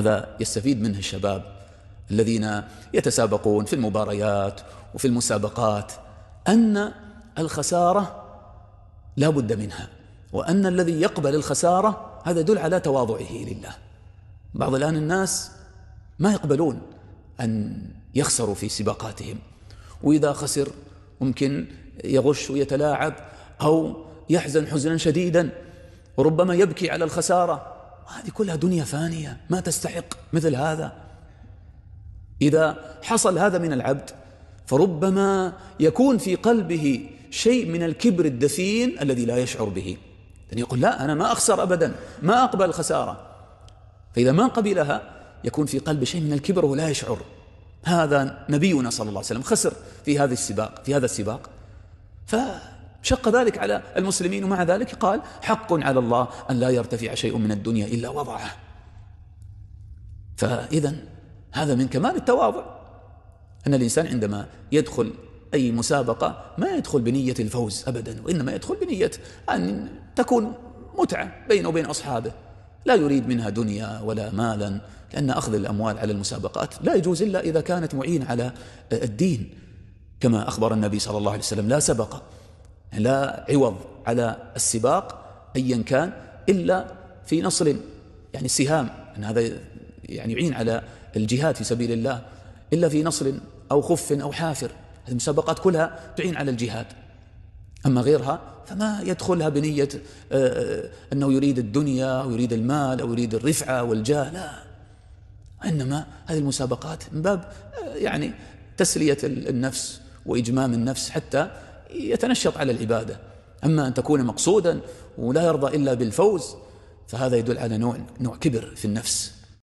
هذا يستفيد منه الشباب الذين يتسابقون في المباريات وفي المسابقات أن الخسارة لا بد منها وأن الذي يقبل الخسارة هذا يدل على تواضعه لله بعض الآن الناس ما يقبلون أن يخسروا في سباقاتهم وإذا خسر ممكن يغش ويتلاعب أو يحزن حزنا شديدا وربما يبكي على الخسارة وهذه كلها دنيا فانية ما تستحق مثل هذا إذا حصل هذا من العبد فربما يكون في قلبه شيء من الكبر الدفين الذي لا يشعر به يقول لا أنا ما أخسر أبدا ما أقبل الخسارة فإذا ما قبلها يكون في قلبه شيء من الكبر ولا يشعر هذا نبينا صلى الله عليه وسلم خسر في هذا السباق في هذا السباق ف شق ذلك على المسلمين ومع ذلك قال حق على الله أن لا يرتفع شيء من الدنيا إلا وضعه فإذا هذا من كمال التواضع أن الإنسان عندما يدخل أي مسابقة ما يدخل بنية الفوز أبدا وإنما يدخل بنية أن تكون متعة بينه وبين أصحابه لا يريد منها دنيا ولا مالا لأن أخذ الأموال على المسابقات لا يجوز إلا إذا كانت معين على الدين كما أخبر النبي صلى الله عليه وسلم لا سبق لا عوض على السباق أيا كان إلا في نصر يعني سهام أن هذا يعني يعين على الجهاد في سبيل الله إلا في نصر أو خف أو حافر المسابقات كلها تعين على الجهاد أما غيرها فما يدخلها بنية آه، آه، أنه يريد الدنيا أو يريد المال أو يريد الرفعة والجاه لا إنما هذه المسابقات من باب آه، يعني تسلية النفس وإجمام النفس حتى يتنشط على العبادة أما أن تكون مقصودا ولا يرضى إلا بالفوز فهذا يدل على نوع, نوع كبر في النفس